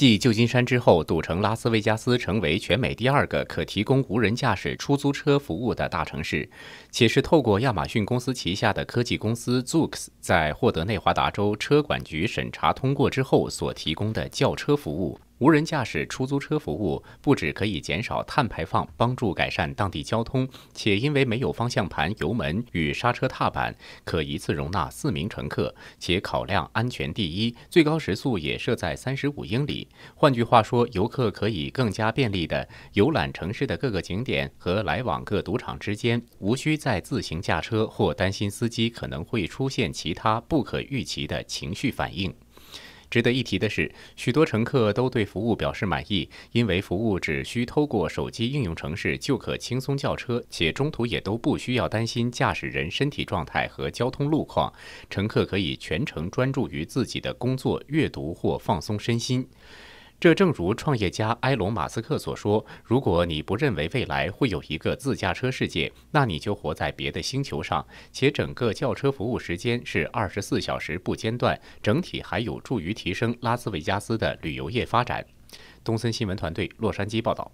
继旧金山之后，赌城拉斯维加斯成为全美第二个可提供无人驾驶出租车服务的大城市，且是透过亚马逊公司旗下的科技公司 Zoox 在获得内华达州车管局审查通过之后所提供的轿车服务。无人驾驶出租车服务不止可以减少碳排放，帮助改善当地交通，且因为没有方向盘、油门与刹车踏板，可一次容纳四名乘客。且考量安全第一，最高时速也设在三十五英里。换句话说，游客可以更加便利地游览城市的各个景点和来往各赌场之间，无需再自行驾车或担心司机可能会出现其他不可预期的情绪反应。值得一提的是，许多乘客都对服务表示满意，因为服务只需通过手机应用程式就可轻松叫车，且中途也都不需要担心驾驶人身体状态和交通路况，乘客可以全程专注于自己的工作、阅读或放松身心。这正如创业家埃隆·马斯克所说：“如果你不认为未来会有一个自驾车世界，那你就活在别的星球上。”且整个轿车服务时间是二十四小时不间断，整体还有助于提升拉斯维加斯的旅游业发展。东森新闻团队洛杉矶报道。